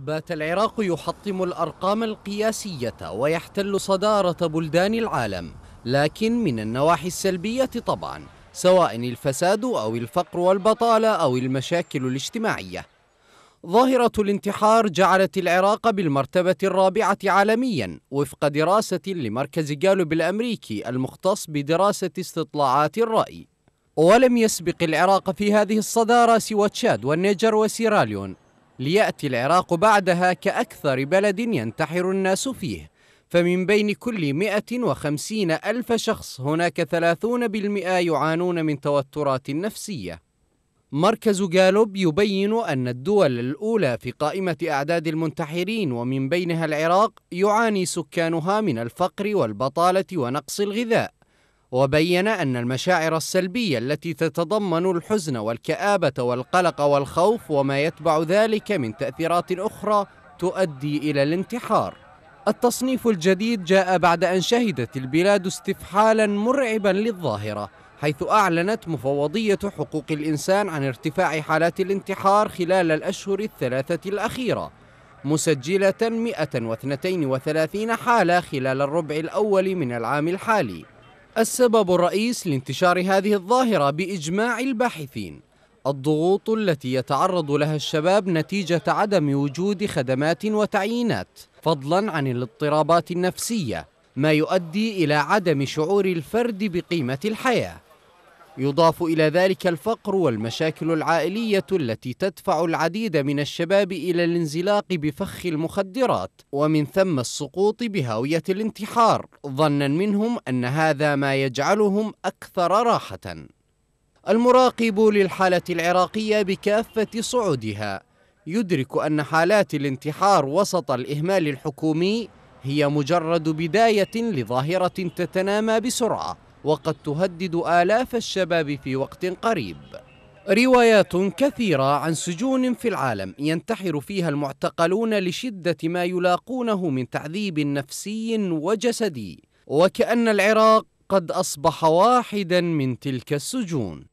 بات العراق يحطم الارقام القياسيه ويحتل صداره بلدان العالم لكن من النواحي السلبيه طبعا سواء الفساد او الفقر والبطاله او المشاكل الاجتماعيه ظاهره الانتحار جعلت العراق بالمرتبه الرابعه عالميا وفق دراسه لمركز جالوب الامريكي المختص بدراسه استطلاعات الراي ولم يسبق العراق في هذه الصداره سوى تشاد والنيجر وسيراليون ليأتي العراق بعدها كأكثر بلد ينتحر الناس فيه فمن بين كل 150 ألف شخص هناك 30% يعانون من توترات نفسية مركز جالوب يبين أن الدول الأولى في قائمة أعداد المنتحرين ومن بينها العراق يعاني سكانها من الفقر والبطالة ونقص الغذاء وبين أن المشاعر السلبية التي تتضمن الحزن والكآبة والقلق والخوف وما يتبع ذلك من تأثيرات أخرى تؤدي إلى الانتحار. التصنيف الجديد جاء بعد أن شهدت البلاد استفحالا مرعبا للظاهرة حيث أعلنت مفوضية حقوق الإنسان عن ارتفاع حالات الانتحار خلال الأشهر الثلاثة الأخيرة مسجلة 132 حالة خلال الربع الأول من العام الحالي السبب الرئيس لانتشار هذه الظاهرة بإجماع الباحثين الضغوط التي يتعرض لها الشباب نتيجة عدم وجود خدمات وتعيينات فضلا عن الاضطرابات النفسية ما يؤدي إلى عدم شعور الفرد بقيمة الحياة يضاف إلى ذلك الفقر والمشاكل العائلية التي تدفع العديد من الشباب إلى الانزلاق بفخ المخدرات ومن ثم السقوط بهاوية الانتحار ظنا منهم أن هذا ما يجعلهم أكثر راحة المراقب للحالة العراقية بكافة صعودها يدرك أن حالات الانتحار وسط الإهمال الحكومي هي مجرد بداية لظاهرة تتنامى بسرعة وقد تهدد آلاف الشباب في وقت قريب روايات كثيرة عن سجون في العالم ينتحر فيها المعتقلون لشدة ما يلاقونه من تعذيب نفسي وجسدي وكأن العراق قد أصبح واحدا من تلك السجون